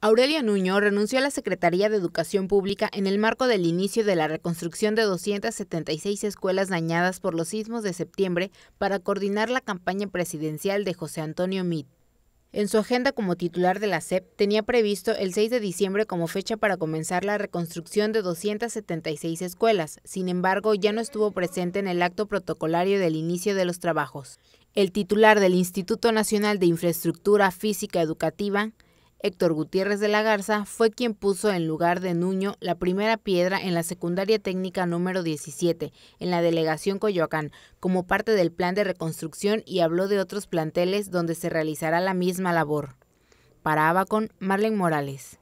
Aurelio Nuño renunció a la Secretaría de Educación Pública en el marco del inicio de la reconstrucción de 276 escuelas dañadas por los sismos de septiembre para coordinar la campaña presidencial de José Antonio Meade. En su agenda como titular de la SEP tenía previsto el 6 de diciembre como fecha para comenzar la reconstrucción de 276 escuelas, sin embargo ya no estuvo presente en el acto protocolario del inicio de los trabajos. El titular del Instituto Nacional de Infraestructura Física Educativa, Héctor Gutiérrez de la Garza fue quien puso en lugar de Nuño la primera piedra en la secundaria técnica número 17, en la delegación Coyoacán, como parte del plan de reconstrucción y habló de otros planteles donde se realizará la misma labor. Para Abacon, Marlene Morales.